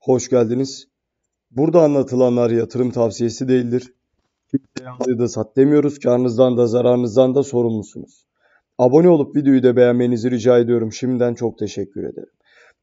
Hoş geldiniz. Burada anlatılanlar yatırım tavsiyesi değildir. Kimseye aldığı da sat demiyoruz. Karnınızdan da zararınızdan da sorumlusunuz. Abone olup videoyu da beğenmenizi rica ediyorum. Şimdiden çok teşekkür ederim.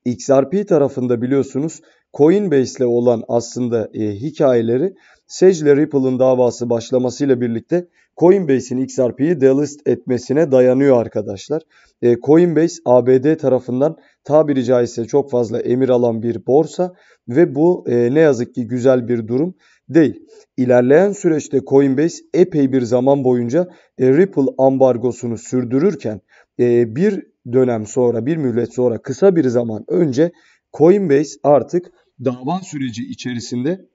XRP tarafında biliyorsunuz Coinbase ile olan aslında e, hikayeleri Sage ile Ripple'ın davası başlamasıyla birlikte Coinbase'in XRP'yi delist etmesine dayanıyor arkadaşlar. E, Coinbase ABD tarafından tabiri caizse çok fazla emir alan bir borsa ve bu e, ne yazık ki güzel bir durum değil. İlerleyen süreçte Coinbase epey bir zaman boyunca e, Ripple ambargosunu sürdürürken e, bir dönem sonra bir müddet sonra kısa bir zaman önce Coinbase artık davan süreci içerisinde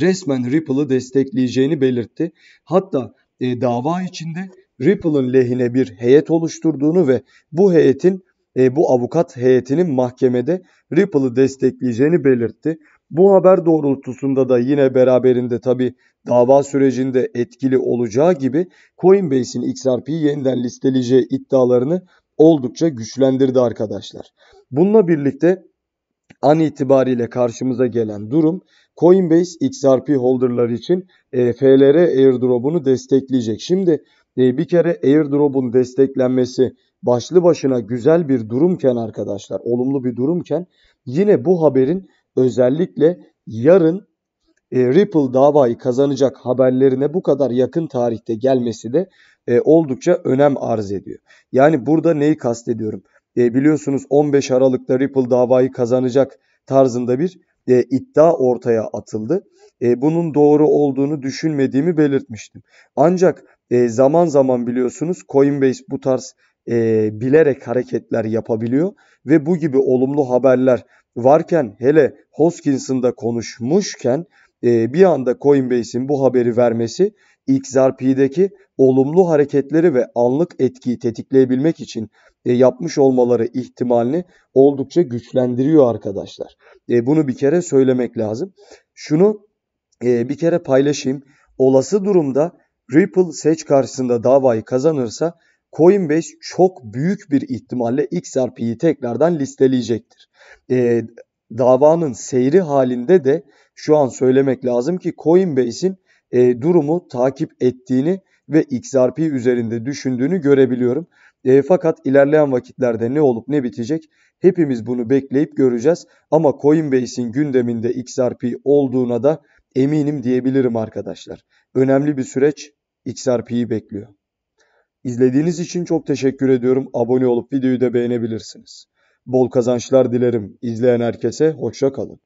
resmen Ripple'ı destekleyeceğini belirtti. Hatta e, dava içinde Ripple'ın lehine bir heyet oluşturduğunu ve bu heyetin e, bu avukat heyetinin mahkemede Ripple'ı destekleyeceğini belirtti. Bu haber doğrultusunda da yine beraberinde tabi dava sürecinde etkili olacağı gibi Coinbase'in XRP'yi yeniden listeleyeceği iddialarını oldukça güçlendirdi arkadaşlar. Bununla birlikte an itibariyle karşımıza gelen durum Coinbase XRP holderları için e, FLR airdrop'unu destekleyecek. Şimdi e, bir kere airdrop'un desteklenmesi başlı başına güzel bir durumken arkadaşlar, olumlu bir durumken yine bu haberin özellikle yarın e, Ripple davayı kazanacak haberlerine bu kadar yakın tarihte gelmesi de e, oldukça önem arz ediyor. Yani burada neyi kastediyorum? E, biliyorsunuz 15 Aralık'ta Ripple davayı kazanacak tarzında bir e, iddia ortaya atıldı. E, bunun doğru olduğunu düşünmediğimi belirtmiştim. Ancak e, zaman zaman biliyorsunuz Coinbase bu tarz e, bilerek hareketler yapabiliyor ve bu gibi olumlu haberler varken hele Hoskins'ın da konuşmuşken e, bir anda Coinbase'in bu haberi vermesi XRP'deki olumlu hareketleri ve anlık etkiyi tetikleyebilmek için e, yapmış olmaları ihtimalini oldukça güçlendiriyor arkadaşlar. E, bunu bir kere söylemek lazım. Şunu e, bir kere paylaşayım. Olası durumda Ripple seç karşısında davayı kazanırsa Coinbase çok büyük bir ihtimalle XRP'yi tekrardan listeleyecektir. E, davanın seyri halinde de şu an söylemek lazım ki Coinbase'in e, durumu takip ettiğini ve XRP üzerinde düşündüğünü görebiliyorum. E, fakat ilerleyen vakitlerde ne olup ne bitecek hepimiz bunu bekleyip göreceğiz. Ama Coinbase'in gündeminde XRP olduğuna da eminim diyebilirim arkadaşlar. Önemli bir süreç XRP'yi bekliyor. İzlediğiniz için çok teşekkür ediyorum. Abone olup videoyu da beğenebilirsiniz. Bol kazançlar dilerim. İzleyen herkese hoşça kalın.